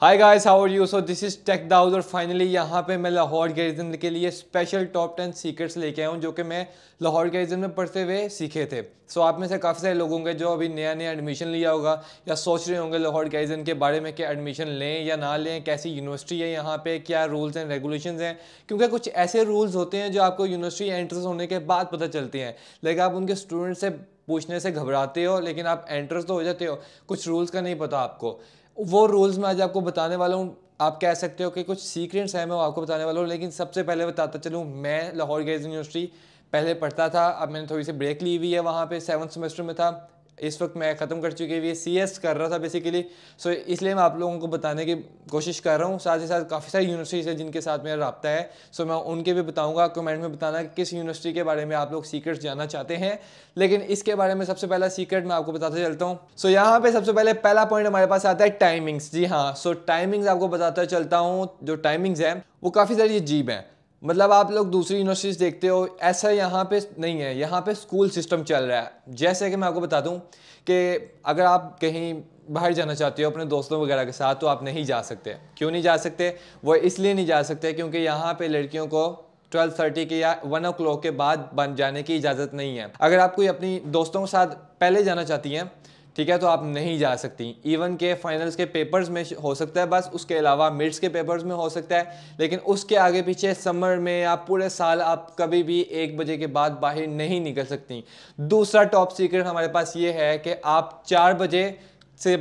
hi guys how are you so this is Tech Daud और finally यहाँ पे मैं लाहौर गैरिज्म के लिए स्पेशल टॉप टेन सीक्रेट्स लेके आया हूँ जो कि मैं लाहौर गैरिज्म में पढ़ते हुए सीखे थे सो so, आप में से काफ़ी सारे लोग होंगे जो अभी नया नया एडमिशन लिया होगा या सोच रहे होंगे लाहौर गैरिज्म के बारे में कि एडमिशन लें या ना लें कैसी यूनिवर्सिटी है यहाँ पर क्या रूल्स एंड रेगुलेशन हैं क्योंकि कुछ ऐसे रूल्स होते हैं जो आपको यूनिवर्सिटी एंट्रेंस होने के बाद पता चलते हैं लेकिन आप उनके स्टूडेंट से पूछने से घबराते हो लेकिन आप एंट्रेंस तो हो जाते हो कुछ रूल्स का नहीं पता आपको वो रूल्स मैं आज आपको बताने वाला हूँ आप कह सकते हो कि कुछ सीक्रेट्स हैं मैं आपको बताने वाला हूँ लेकिन सबसे पहले बताता चलूँ मैं लाहौर गैस यूनिवर्सिटी पहले पढ़ता था अब मैंने थोड़ी सी ब्रेक ली हुई है वहाँ पे सेवन सेमेस्टर में था इस वक्त मैं ख़त्म कर चुकी हुई सी एस कर रहा था बेसिकली सो इसलिए मैं आप लोगों को बताने की कोशिश कर रहा हूँ साथ ही साथ काफ़ी सारी यूनिवर्सिटीज़ हैं जिनके साथ मेरा रबता है सो मैं उनके भी बताऊँगा कमेंट में बताना कि किस यूनिवर्सिटी के बारे में आप लोग सीक्रेट्स जानना चाहते हैं लेकिन इसके बारे में सबसे पहला सीक्रेट मैं आपको बताता चलता हूँ सो यहाँ पर सबसे पहले पहला पॉइंट हमारे पास आता है टाइमिंग्स जी हाँ सो टाइमिंग्स आपको बताता चलता हूँ जो टाइमिंग्स हैं वो काफ़ी सारी अजीब हैं मतलब आप लोग दूसरी यूनिवर्सिटीज देखते हो ऐसा यहाँ पे नहीं है यहाँ पे स्कूल सिस्टम चल रहा है जैसे कि मैं आपको बता दूँ कि अगर आप कहीं बाहर जाना चाहते हो अपने दोस्तों वगैरह के साथ तो आप नहीं जा सकते क्यों नहीं जा सकते वो इसलिए नहीं जा सकते क्योंकि यहाँ पे लड़कियों को ट्वेल्व थर्टी के या वन ओ के बाद बन जाने की इजाज़त नहीं है अगर आप कोई अपनी दोस्तों के साथ पहले जाना चाहती हैं ठीक है तो आप नहीं जा सकती इवन के फाइनल्स के पेपर्स में हो सकता है बस उसके अलावा मिड्स के पेपर्स में हो सकता है लेकिन उसके आगे पीछे समर में या पूरे साल आप कभी भी एक बजे के बाद बाहर नहीं निकल सकती दूसरा टॉप सीक्रेट हमारे पास ये है कि आप चार बजे से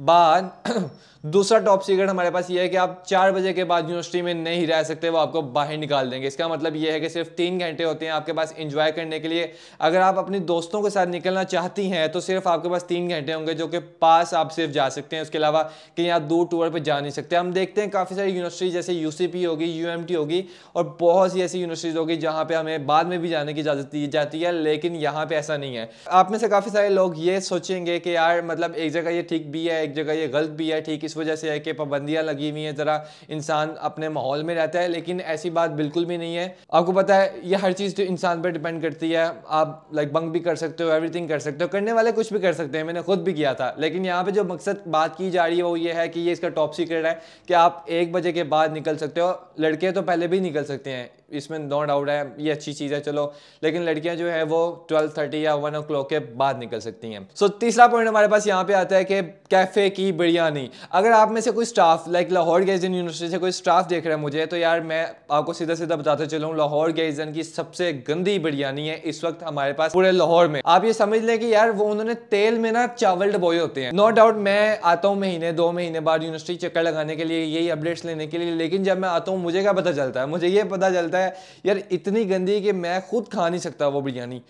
बाद दूसरा टॉप सीक्रेट हमारे पास ये है कि आप चार बजे के बाद यूनिवर्सिटी में नहीं रह सकते वो आपको बाहर निकाल देंगे इसका मतलब ये है कि सिर्फ तीन घंटे होते हैं आपके पास इंजॉय करने के लिए अगर आप अपने दोस्तों के साथ निकलना चाहती हैं तो सिर्फ आपके पास तीन घंटे होंगे जो कि पास आप सिर्फ जा सकते हैं उसके अलावा कहीं आप दूर टूर पर जा नहीं सकते हम देखते हैं काफ़ी सारी यूनिवर्सिटी जैसे यू होगी यू होगी और बहुत सी ऐसी यूनिवर्सिटीज़ होगी जहाँ पर हमें बाद में भी जाने की इजाज़त दी जाती है लेकिन यहाँ पर ऐसा नहीं है आप में से काफ़ी सारे लोग ये सोचेंगे कि यार मतलब एक जगह ये ठीक भी है है एक जगह ये गलत भी है ठीक इस वजह से है कि पाबंदियाँ लगी हुई हैं ज़रा इंसान अपने माहौल में रहता है लेकिन ऐसी बात बिल्कुल भी नहीं है आपको पता है ये हर चीज़ तो इंसान पर डिपेंड करती है आप लाइक बंक भी कर सकते हो एवरीथिंग कर सकते हो करने वाले कुछ भी कर सकते हैं मैंने खुद भी किया था लेकिन यहाँ पर जो मकसद बात की जा रही है वो ये है कि ये इसका टॉप सीक्रेट है कि आप एक बजे के बाद निकल सकते हो लड़के तो पहले भी निकल सकते हैं इसमें नो डाउट है ये अच्छी चीज़ है चलो लेकिन लड़कियां जो है वो ट्वेल्व थर्टी या वन ओ के बाद निकल सकती हैं सो so, तीसरा पॉइंट हमारे पास यहाँ पे आता है कि कैफ़े की बिरयानी अगर आप में से कोई staff like Lahore garrison university से कोई स्टाफ देख रहा है मुझे तो यार मैं आपको सीधा सीधा बताते चलूँ लाहौर गैजन की सबसे गंदी बिरयानी है इस वक्त हमारे पास पूरे लाहौर में आप ये समझ लें कि यार वो उन्होंने तेल में ना चावल डबोए होते हैं नो डाउट मैं आता हूँ महीने दो महीने बाद यूनिवर्सिटी चक्कर लगाने के लिए यही अपडेट्स लेने के लिए लेकिन जब मैं आता हूँ मुझे क्या पता चलता है मुझे ये पता चलता है है यार इतनी गंदी कि मैं खुद खा नहीं सकता वो बिरयानी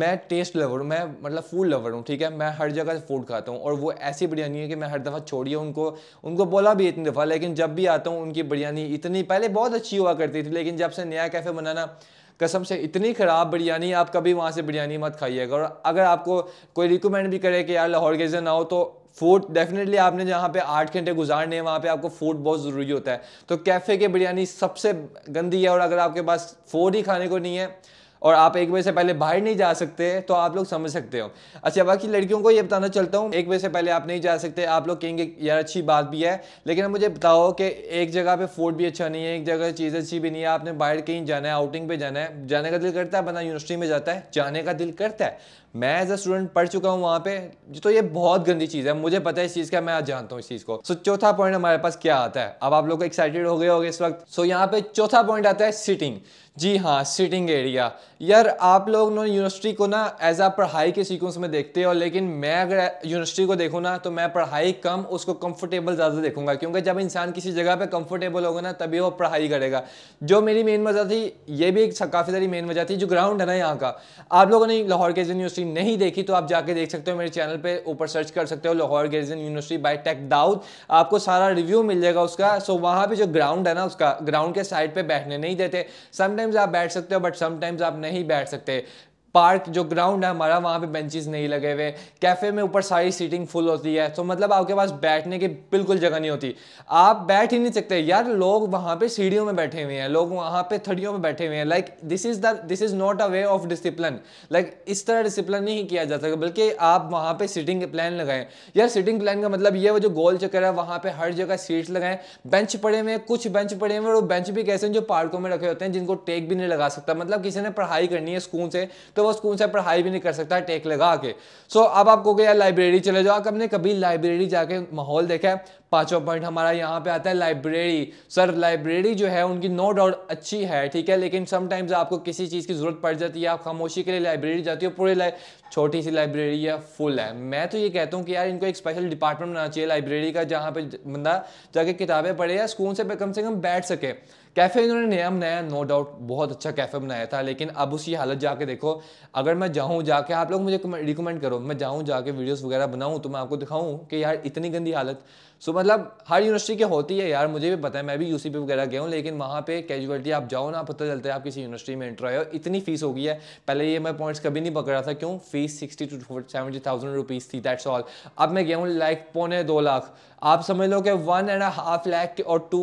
मैं टेस्ट लवर हूँ मैं मतलब फूड लवर हूँ ठीक है मैं हर जगह फूड खाता हूँ और वो ऐसी बिरयानी है कि मैं हर दफ़ा छोड़िए उनको उनको बोला भी इतनी दफ़ा लेकिन जब भी आता हूँ उनकी बिरयानी इतनी पहले बहुत अच्छी हुआ करती थी लेकिन जब से नया कैफ़े बनाना कसम से इतनी ख़राब बिरयानी आप कभी वहाँ से बिरयानी मत खाइएगा और अगर आपको कोई रिकमेंड भी करे कि यार लाहौर गेजन आओ तो फूड डेफिनेटली आपने जहाँ पे आठ घंटे गुजारने हैं वहाँ पे आपको फूड बहुत ज़रूरी होता है तो कैफ़े के बिरयानी सबसे गंदी है और अगर आपके पास फूड ही खाने को नहीं है और आप एक बजे से पहले बाहर नहीं जा सकते तो आप लोग समझ सकते हो अच्छा बाकी लड़कियों को ये बताना चलता हूँ एक बजे से पहले आप नहीं जा सकते आप लोग कहेंगे यार अच्छी बात भी है लेकिन मुझे बताओ कि एक जगह पर फूड भी अच्छा नहीं है एक जगह चीज़ अच्छी भी नहीं है आपने बाहर कहीं जाना है आउटिंग पर जाना है जाने का दिल करता है बना यूनिवर्सिटी में जाता है जाने का दिल करता है मैं एज अ स्टूडेंट पढ़ चुका हूँ वहाँ पे तो ये बहुत गंदी चीज़ है मुझे पता है इस चीज़ का मैं आज जानता हूँ इस चीज़ को सो चौथा पॉइंट हमारे पास क्या आता है अब आप लोग एक्साइटेड हो गए गए इस वक्त सो यहाँ पे चौथा पॉइंट आता है सिटिंग जी हाँ सिटिंग एरिया यार आप लोग ना यूनिवर्सिटी को ना एज आ पढ़ाई के सीक्वेंस में देखते हो लेकिन मैं अगर यूनिवर्सिटी को देखूँ ना तो मैं पढ़ाई कम उसको कंफर्टेबल ज़्यादा देखूंगा क्योंकि जब इंसान किसी जगह पे कंफर्टेबल होगा ना तभी वो पढ़ाई करेगा जो मेरी मेन वजह थी ये भी एक काफ़ी सारी मेन वजह थी जो ग्राउंड है ना यहाँ का आप लोगों ने लाहौर गेजन यूनिवर्सिटी नहीं देखी तो आप जाके देख सकते हो मेरे चैनल पर ऊपर सर्च कर सकते हो Lahore garrison university by Tech Daud आपको सारा रिव्यू मिल जाएगा उसका सो वहाँ पर जो ग्राउंड है ना उसका ग्राउंड के साइड पर बैठने नहीं देते समटाइम समटाइम्स आप बैठ सकते हो बट समटाइम्स आप नहीं बैठ सकते पार्क जो ग्राउंड है हमारा वहाँ पे बेंचेस नहीं लगे हुए कैफ़े में ऊपर सारी सीटिंग फुल होती है तो मतलब आपके पास बैठने की बिल्कुल जगह नहीं होती आप बैठ ही नहीं सकते यार लोग वहाँ पे सीढ़ियों में बैठे हुए हैं लोग वहाँ पे थड़ियों में बैठे हुए हैं like this is the this is not a way of discipline like इस तरह डिसिप्लिन नहीं किया जा सकता बल्कि आप वहाँ पर सीटिंग प्लान लगाएं यार सीटिंग प्लान का मतलब ये वो जो गोल चक्कर है वहाँ पर हर जगह सीट लगाएं बेंच पड़े हुए कुछ बेंच पड़े हुए और बेंच भी कैसे हैं जो पार्कों में रखे होते हैं जिनको टेक भी नहीं लगा सकता मतलब किसी ने पढ़ाई करनी है स्कूल से तो तो वो स्कूल से पढ़ाई भी नहीं कर सकता टेक लगा के सो so, अब आपको क्या लाइब्रेरी चले जाओ आपने कभी लाइब्रेरी जाके माहौल देखा है पाँचों पॉइंट हमारा यहाँ पे आता है लाइब्रेरी सर लाइब्रेरी जो है उनकी नो डाउट अच्छी है ठीक है लेकिन समटाइम्स आपको किसी चीज़ की ज़रूरत पड़ जाती है आप खामोशी के लिए लाइब्रेरी जाती हो पूरी छोटी सी लाइब्रेरी है फुल है मैं तो ये कहता हूँ कि यार इनको एक स्पेशल डिपार्टमेंट बनाना चाहिए लाइब्रेरी का जहाँ पे बंदा जाके किताबें पढ़े या स्कूल से कम से कम बैठ सके कैफ़े इन्होंने नया बनाया नो डाउट बहुत अच्छा कैफ़े बनाया था लेकिन अब उसकी हालत जाके देखो अगर मैं जाऊँ जाके आप लोग मुझे रिकमेंड करो मैं जाऊँ जाके वीडियोस वगैरह बनाऊँ तो मैं आपको दिखाऊँ कि यार इतनी गंदी हालत सो मतलब हर यूनिवर्सिटी के होती है यार मुझे भी पता है मैं भी यूसी वगैरह गया हूँ लेकिन वहाँ पे कैजुअलिटी आप जाओ ना पता चलता है आप किसी यूनिवर्सिटी में इंटर आए हो इतनी फीस हो गई है पहले ये मैं पॉइंट्स कभी नहीं पकड़ा था क्यों fees sixty to seventy thousand rupees थी दैट्स ऑल अब मैं गया हूँ लाइक पौने दो लाख आप समझ लो कि वन एंड हाफ लैख और two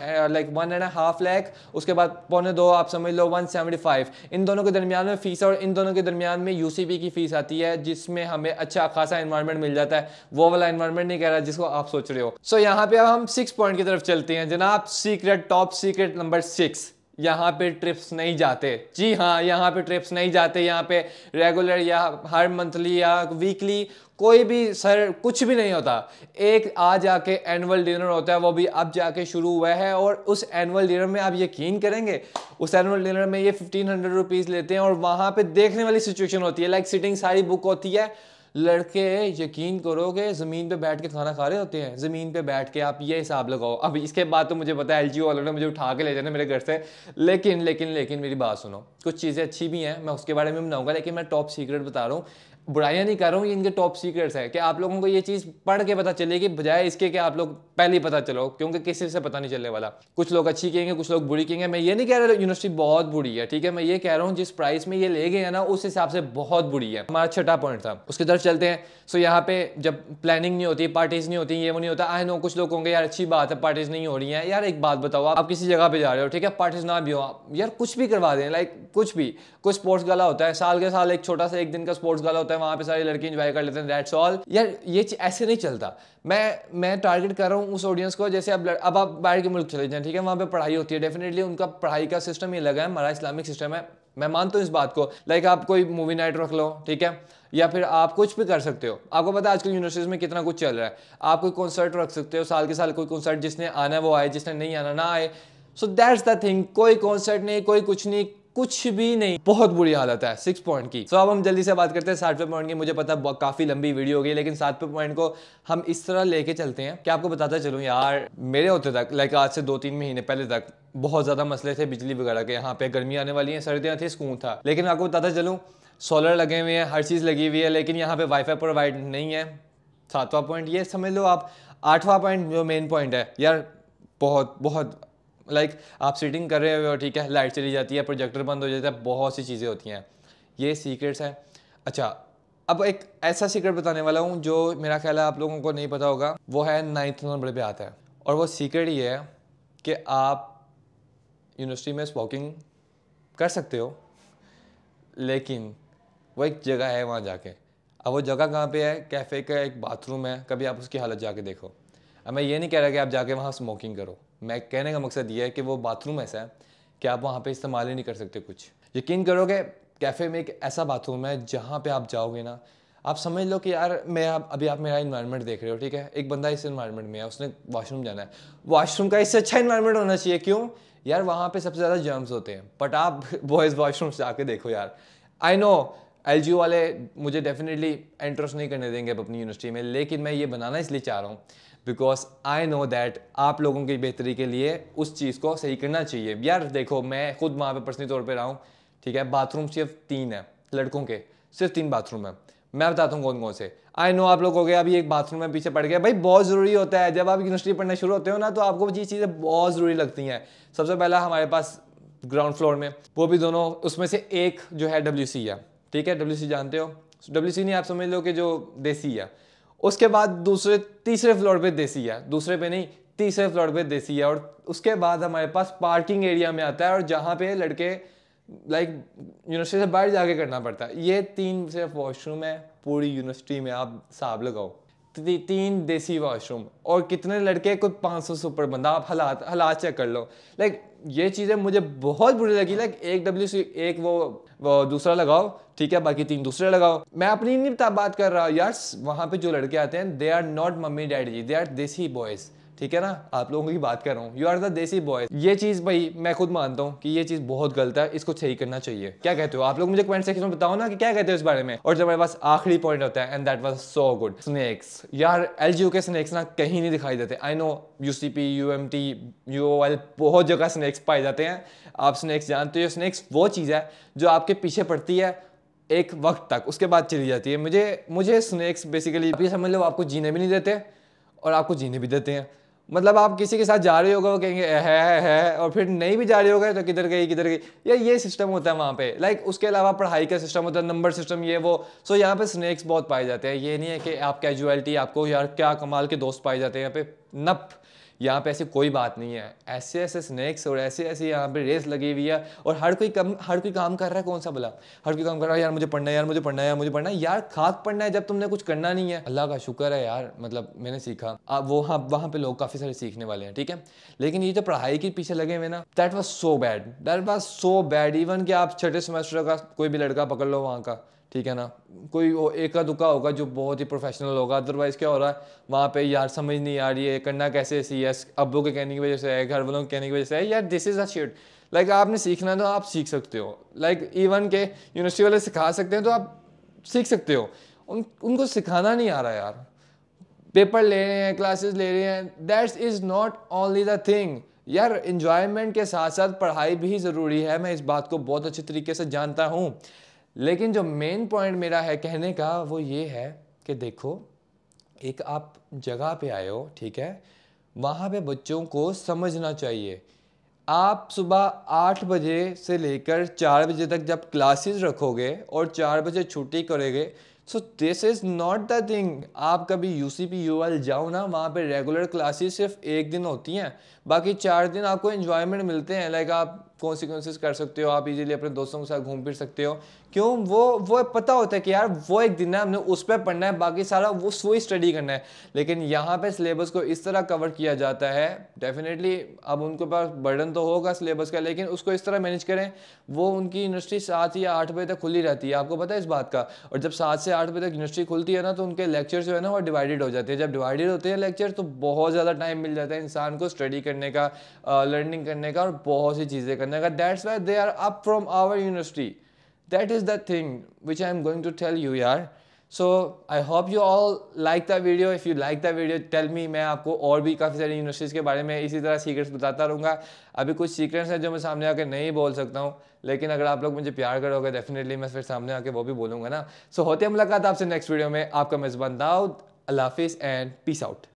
like one and half lakh उसके बाद पौने दो आप समझ लो वन सेवेंटी फाइव इन दोनों के दरमियान में फ़ीस और इन दोनों के दरमियान में यू की फ़ीस आती है जिसमें हमें अच्छा खासा इन्वायरमेंट मिल जाता है वो वाला इन्वायरमेंट नहीं कह रहा जिसको आप सोच रहे हो सो so, यहाँ पे अब हम सिक्स पॉइंट की तरफ चलते हैं जनाब secret top secret number six यहाँ पे ट्रिप्स नहीं जाते जी हाँ यहाँ पे ट्रिप्स नहीं जाते यहाँ पे रेगुलर या हर मंथली या वीकली कोई भी सर कुछ भी नहीं होता एक आ जाके एनुअल डिनर होता है वो भी अब जाके शुरू हुआ है और उस एनुअल डिनर में आप यकीन करेंगे उस एनुअल डिनर में ये फिफ्टीन हंड्रेड रुपीज़ लेते हैं और वहाँ पे देखने वाली सिचुएशन होती है लाइक सिटिंग सारी बुक होती है लड़के यकीन करो कि ज़मीन पे बैठ के खाना खा रहे होते हैं ज़मीन पे बैठ के आप ये हिसाब लगाओ अब इसके बाद तो मुझे पता है एल जी वालों ने मुझे उठा के ले जाना मेरे घर से लेकिन लेकिन लेकिन मेरी बात सुनो कुछ चीज़ें अच्छी भी हैं मैं उसके बारे में बनाऊंगा लेकिन मैं टॉप सीक्रेट बता रहा हूँ बुराइयाँ नहीं कर रहा हूँ ये इनके टॉप सीक्रेट्स है कि आप लोगों को ये चीज़ पढ़ के पता चलेगी बजाय इसके कि आप लोग पहले ही पता चलो क्योंकि किसी से पता नहीं चलने वाला कुछ लोग अच्छी कहेंगे कुछ लोग बुरी कहेंगे मैं ये नहीं कह रहा यूनिवर्सिटी बहुत बुरी है ठीक है मैं ये कह रहा हूँ जिस प्राइस में ये ले गए हैं ना उस हिसाब से बहुत बुरी है हमारा छठा पॉइंट था उसके तरफ चलते हैं सो यहाँ पे जब प्लानिंग नहीं होती पार्टीज नहीं होती ये वो नहीं होता आई नो कुछ लोग होंगे यार अच्छी बात है पार्टीज नहीं हो रही है यार एक बात बताओ आप किसी जगह पे जा रहे हो ठीक है पार्टीज ना भी हो यार कुछ भी करवा दें लाइक कुछ भी कुछ स्पोर्ट्स गाला होता है साल के साल एक छोटा सा एक दिन का स्पोर्ट्स गाला होता है है वहां पे सारी लड़की इंजॉय कर लेते हैं दैट्स ऑल यार ये ऐसे नहीं चलता मैं मैं टारगेट कर रहा हूँ उस ऑडियंस को जैसे अब अब आप बाहर के मुल्क चले जाए ठीक है वहां पर पढ़ाई होती है डेफिनेटली उनका पढ़ाई का सिस्टम ही लगा है हमारा इस्लामिक सिस्टम है मैं मानता हूँ इस बात को लाइक आप कोई मूवी नाइट रख लो ठीक है या फिर आप कुछ भी कर सकते हो आपको पता है आजकल यूनिवर्सिटीज़ में कितना कुछ चल रहा है आप कोई कॉन्सर्ट रख सकते हो साल के साल कोई कॉन्सर्ट जिसने आना है वो आए जिसने नहीं आना ना आए सो दैट्स द थिंग कोई कॉन्सर्ट नहीं कोई कुछ नहीं कुछ भी नहीं बहुत बुरी हालत है सिक्स पॉइंट की सो so, अब हम जल्दी से बात करते हैं सातवें पॉइंट की मुझे पता है काफी लंबी वीडियो हो गई लेकिन सातवें पॉइंट को हम इस तरह लेके चलते हैं कि आपको बताता चलूँ यार मेरे होते तक लाइक आज से दो तीन महीने पहले तक बहुत ज़्यादा मसले थे बिजली वगैरह के यहाँ पे गर्मी आने वाली है सर्दियाँ थी सुकून था लेकिन आपको बताता चलूँ सोलर लगे हुए हैं हर चीज़ लगी हुई है लेकिन यहाँ पे वाईफाई प्रोवाइड नहीं है सातवां पॉइंट ये समझ लो आप आठवां पॉइंट जो मेन पॉइंट है यार बहुत बहुत लाइक like, आप सीटिंग कर रहे हो ठीक है लाइट चली जाती है प्रोजेक्टर बंद हो जाता है बहुत सी चीज़ें होती हैं ये सीक्रेट्स हैं अच्छा अब एक ऐसा सीक्रेट बताने वाला हूँ जो मेरा ख्याल है आप लोगों को नहीं पता होगा वो है नाइन्थ नंबर पर आता है और वो सीक्रेट ये है कि आप यूनिवर्सिटी में स्मोकिंग कर सकते हो लेकिन वो एक जगह है वहाँ जाके अब वो जगह कहाँ पे है कैफ़े का एक बाथरूम है कभी आप उसकी हालत जाके देखो अब मैं ये नहीं कह रहा कि आप जाके वहाँ स्मोकिंग करो मैं कहने का मकसद ये है कि वो बाथरूम ऐसा है कि आप वहाँ पे इस्तेमाल ही नहीं कर सकते कुछ यकीन करोगे कैफ़े में एक ऐसा बाथरूम है जहाँ पे आप जाओगे ना आप समझ लो कि यार मैं आप अभी आप मेरा इन्वायरमेंट देख रहे हो ठीक है एक बंदा इस इन्वायरमेंट में है उसने वाशरूम जाना है वाशरूम का इससे अच्छा इन्वायरमेंट होना चाहिए क्यों यार वहाँ पे सबसे ज़्यादा जर्म्स होते हैं बट आप बॉयज़ वाशरूम से आके देखो यार आई नो एल वाले मुझे डेफिनेटली एंट्रेंस नहीं करने देंगे अब अपनी यूनिवर्सिटी में लेकिन मैं ये बनाना इसलिए चाह रहा हूँ बिकॉज आई नो दैट आप लोगों की बेहतरी के लिए उस चीज़ को सही करना चाहिए यार देखो मैं खुद वहाँ पर पर्सनली तौर पर रहा हूँ ठीक है बाथरूम सिर्फ तीन है लड़कों के सिर्फ तीन बाथरूम है मैं बताता हूँ कौन कौन से आई नो आप लोग हो गए अभी एक बाथरूम में पीछे पड़ गया भाई बहुत ज़रूरी होता है जब आप यूनिवर्सिटी पढ़ना शुरू होते हो ना तो आपको ये चीज़ें बहुत ज़रूरी लगती हैं सबसे पहला हमारे पास ग्राउंड फ्लोर में वो भी दोनों उसमें से एक जो है डब्ल्यू है ठीक है डब्ल्यू जानते हो डब्ल्यू नहीं आप समझ लो कि जो देसी है उसके बाद दूसरे तीसरे फ्लोर पे देसी है दूसरे पे नहीं तीसरे फ्लोर पे देसी है और उसके बाद हमारे पास पार्किंग एरिया में आता है और जहाँ पे लड़के लाइक यूनिवर्सिटी से बाहर जाके करना पड़ता है ये तीन सिर्फ वॉशरूम है पूरी यूनिवर्सिटी में आप हिसाब लगाओ तीन देसी वॉशरूम और कितने लड़के कुछ 500 सौ सुपर बंदा आप हालात हालात चेक कर लो लाइक ये चीज़ें मुझे बहुत बुरी लगी लाइक एक डब्ल्यू सी एक वो, वो दूसरा लगाओ ठीक है बाकी तीन दूसरे लगाओ मैं अपनी नहीं बात कर रहा हूँ यार वहाँ पे जो लड़के आते हैं they are not mummy daddy जी दे आर देसी बॉयज़ ठीक है ना आप लोगों की बात कर रहा हूँ you are the desi boy ये चीज़ भाई मैं खुद मानता हूँ कि ये चीज़ बहुत गलत है इसको सही करना चाहिए क्या कहते हो आप लोग मुझे कमेंट सेक्शन में बताओ ना कि क्या कहते हो इस बारे में और जब मेरे पास आखिरी पॉइंट होता है and that was so good snacks यार एल के स्नैक्स ना कहीं नहीं दिखाई देते I know U C P U M T U L बहुत जगह स्नैक्स पाए जाते हैं आप स्नैक्स जानते हो स्नैक्स वो चीज़ है जो आपके पीछे पड़ती है एक वक्त तक उसके बाद चली जाती है मुझे मुझे स्नैक्स बेसिकली ये समझ लो आपको जीने भी नहीं देते और आपको जीने भी देते हैं मतलब आप किसी के साथ जा रहे होगा वो कहेंगे है है और फिर नहीं भी जा रहे होगा तो किधर गई किधर गई या ये सिस्टम होता है वहाँ पे लाइक उसके अलावा पढ़ाई का सिस्टम होता है नंबर सिस्टम ये वो सो यहाँ पे स्नैक्स बहुत पाए जाते हैं ये नहीं है कि आप कैजुअलिटी आपको यार क्या कमाल के दोस्त पाए जाते हैं यहाँ पे नप यहाँ पे ऐसी कोई बात नहीं है ऐसे ऐसे स्नैक्स और ऐसे ऐसे यहाँ पे रेस लगी हुई है और हर कोई कम हर कोई काम कर रहा है कौन सा भला हर कोई काम कर रहा है यार मुझे पढ़ना है यार मुझे पढ़ना है यार मुझे पढ़ना है यार खाक पढ़ना है जब तुमने कुछ करना नहीं है अल्लाह का शुक्र है यार मतलब मैंने सीखा आप वो हाँ वहाँ पर लोग काफ़ी सारे सीखने वाले हैं ठीक है लेकिन ये जो पढ़ाई के पीछे लगे हुए ना that was so bad that was so bad even कि आप छठे सेमेस्टर का कोई भी लड़का पकड़ लो वहाँ का ठीक है ना कोई वो एका दुका होगा जो बहुत ही प्रोफेशनल होगा अदरवाइज़ क्या हो रहा है वहाँ पे यार समझ नहीं आ रही है करना कैसे सी एस अब्बू के कहने की वजह से है घर वालों के कहने की वजह से है यार this is a shade like आपने सीखना है तो आप सीख सकते हो लाइक like, इवन के यूनिवर्सिटी वाले सिखा सकते हैं तो आप सीख सकते हो उन उनको सिखाना नहीं आ रहा यार पेपर ले रहे हैं क्लासेस ले रहे हैं that's is not only the thing यार इन्जॉयमेंट के साथ साथ पढ़ाई भी ज़रूरी है मैं इस बात को बहुत अच्छे तरीके से जानता हूँ लेकिन जो मेन पॉइंट मेरा है कहने का वो ये है कि देखो एक आप जगह पे आए हो ठीक है वहाँ पे बच्चों को समझना चाहिए आप सुबह आठ बजे से लेकर चार बजे तक जब क्लासेस रखोगे और चार बजे छुट्टी करोगे so this is not the thing आप कभी U C P U L जाओ ना वहाँ पे रेगुलर क्लासेस सिर्फ एक दिन होती हैं बाकी चार दिन आपको इन्जॉयमेंट मिलते हैं लाइक आप कॉन्सिक्वेंसेज कर सकते हो आप इजीली अपने दोस्तों के साथ घूम फिर सकते हो क्यों वो वो पता होता है कि यार वो एक दिन है हमने उस पर पढ़ना है बाकी सारा वो ही स्टडी करना है लेकिन यहाँ पे सिलेबस को इस तरह कवर किया जाता है डेफिनेटली अब उनके पास बर्डन तो होगा सिलेबस का लेकिन उसको इस तरह मैनेज करें वो उनकी यूनिवर्सिटी सात या आठ बजे तक खुली रहती है आपको पता है इस बात का और जब सात से आठ बजे तक यूनिवर्सिटी खुलती है ना तो उनके लेक्चर जो है ना वो डिवाइडेड हो जाते हैं जब डिवाइडेड होते हैं लेक्चर तो बहुत ज़्यादा टाइम मिल जाता है इंसान को स्टडी करने का लर्निंग करने का और बहुत सी चीज़ें करने का that's why they are up from our university that is the thing which I am going to tell you यार so I hope you all like the video if you like the video tell me मैं आपको और भी काफ़ी सारी universities के बारे में इसी तरह सीक्रेट्स बताता रहूँगा अभी कुछ सीक्रेट्स हैं जो मैं सामने आकर नहीं बोल सकता हूँ लेकिन अगर आप लोग मुझे प्यार करोगे डेफिनेटली मैं फिर सामने आके वो भी बोलूँगा ना सो so, होते मुलाकात आपसे नेक्स्ट वीडियो में आपका मेज़बान दाऊद अल्लाफिज़ एंड पीस आउट